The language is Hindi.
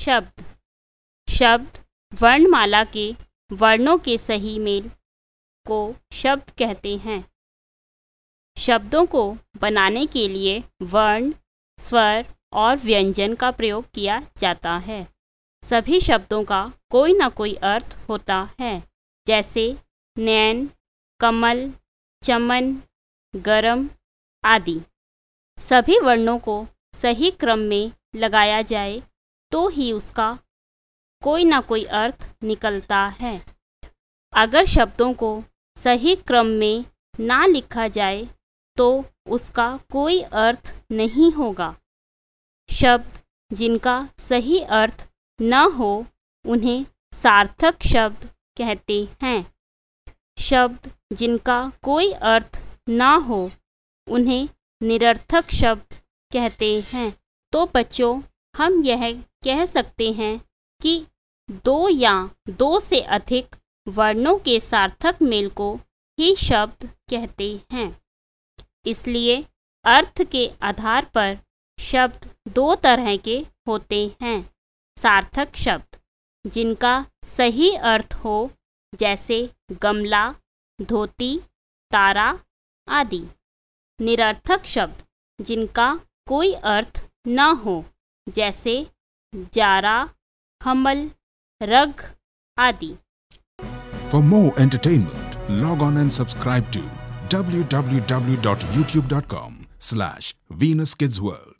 शब्द शब्द वर्णमाला के वर्णों के सही मेल को शब्द कहते हैं शब्दों को बनाने के लिए वर्ण स्वर और व्यंजन का प्रयोग किया जाता है सभी शब्दों का कोई ना कोई अर्थ होता है जैसे नैन कमल चमन गरम आदि सभी वर्णों को सही क्रम में लगाया जाए तो ही उसका कोई ना कोई अर्थ निकलता है अगर शब्दों को सही क्रम में ना लिखा जाए तो उसका कोई अर्थ नहीं होगा शब्द जिनका सही अर्थ न हो उन्हें सार्थक शब्द कहते हैं शब्द जिनका कोई अर्थ ना हो उन्हें निरर्थक शब्द कहते हैं तो बच्चों हम यह कह सकते हैं कि दो या दो से अधिक वर्णों के सार्थक मेल को ही शब्द कहते हैं इसलिए अर्थ के आधार पर शब्द दो तरह के होते हैं सार्थक शब्द जिनका सही अर्थ हो जैसे गमला धोती तारा आदि निरर्थक शब्द जिनका कोई अर्थ न हो जैसे जारा हमल रग आदि for more entertainment log on and subscribe to W W W dot YouTube dot com slash Venus kids world